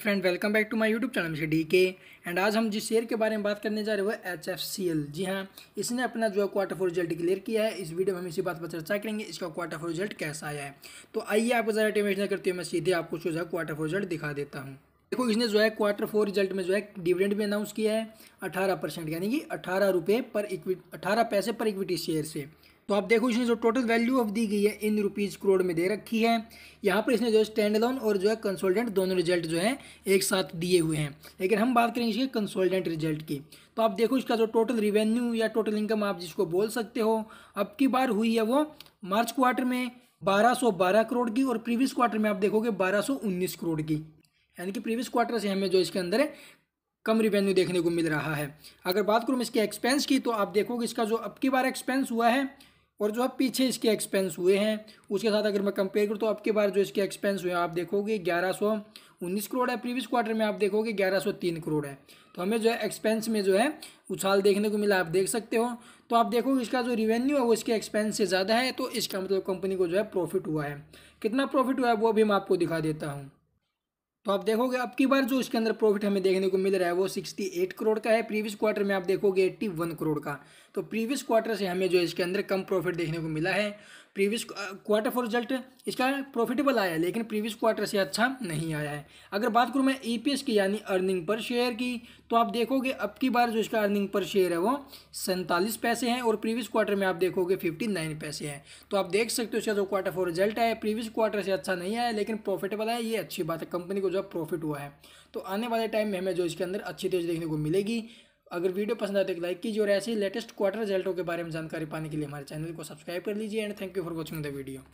friend welcome back to my YouTube channel mister DK and आज हम जिस share के बारे में बात करने जा रहे हैं वो एच एफ सी एल जी हाँ इसने अपना जो है क्वार्टर फोर रिजल्ट डिक्लेयर किया है इस वीडियो में हम इसी बात पर चर्चा करेंगे इसका क्वार्टर फोर रिजल्ट कैसा आया है तो आइए आपको ज़्यादा टेमेशन करते हुए मैं सीधे आपको जो है क्वार्टर फोर रिजल्ट दिखा देता हूँ देखो इसने जो है क्वार्टर फोर रिजल्ट में जो है डिविडेंड भी अनाउंस किया है अठारह परसेंट यानी कि अठारह रुपये पर इक्विटी अठारह पैसे पर इक्विटी शेयर से तो आप देखो इसने जो टोटल वैल्यू ऑफ दी गई है इन रुपीज़ करोड़ में दे रखी है यहाँ पर इसने जो है स्टैंड लोन और जो है कंसोल्टेंट दोनों रिजल्ट जो है एक साथ दिए हुए हैं लेकिन हम बात करेंगे इसके कंसोल्टेंट रिजल्ट की तो आप देखो इसका जो टोटल रिवेन्यू या टोटल इनकम आप जिसको बोल सकते हो अब की बार हुई है वो मार्च क्वार्टर में बारह करोड़ की और प्रीवियस क्वार्टर में आप देखोगे बारह करोड़ की यानी कि प्रीवियस क्वार्टर से हमें जो इसके अंदर कम रिवेन्यू देखने को मिल रहा है अगर बात करूँ इसके एक्सपेंस की तो आप देखोगे इसका जो अब की बार एक्सपेंस हुआ है और जो आप पीछे इसके एक्सपेंस हुए हैं उसके साथ अगर मैं कंपेयर करूँ तो आपके बार जो इसके एक्सपेंस हुए हैं आप देखोगे ग्यारह सौ उन्नीस करोड़ है प्रीवियस क्वार्टर में आप देखोगे ग्यारह सौ तीन करोड़ है तो हमें जो है एक्सपेंस में जो है उछाल देखने को मिला आप देख सकते हो तो आप देखोगे इसका जो रिवेन्यू है वो इसके एक्सपेंस से ज़्यादा है तो इसका मतलब कंपनी को जो है प्रॉफिट हुआ है कितना प्रॉफिट हुआ है वो भी मैं आपको दिखा देता हूँ तो आप देखोगे अब की बार जो इसके अंदर प्रॉफिट हमें देखने को मिल रहा है वो 68 करोड़ का है प्रीवियस क्वार्टर में आप देखोगे 81 करोड़ का तो प्रीवियस क्वार्टर से हमें जो इसके अंदर कम प्रॉफिट देखने को मिला है प्रीवियस क्वार्टर फॉर रिजल्ट इसका प्रॉफिटेबल आया है लेकिन प्रीवियस क्वार्टर से अच्छा नहीं आया है अगर बात करूँ मैं ईपीएस e की यानी अर्निंग पर शेयर की तो आप देखोगे अब की बार जो इसका अर्निंग पर शेयर है वो सैंतालीस पैसे हैं और प्रीवियस क्वार्टर में आप देखोगे फिफ्टी नाइन पैसे हैं तो आप देख सकते हो इसका जो क्वार्टर फॉर रिजल्ट है प्रीवियस क्वार्टर से अच्छा नहीं आया लेकिन प्रॉफिटेबल है ये अच्छी बात है कंपनी को जो प्रॉफिट हुआ है तो आने वाले टाइम में हमें जो इसके अंदर अच्छी तेज देखने को मिलेगी अगर वीडियो पसंद आए तो एक लाइक कीजिए और ऐसे ही लेटेस्ट क्वार्टर रिजल्टों के बारे में जानकारी पाने के लिए हमारे चैनल को सब्सक्राइब कर लीजिए and thank you for watching the video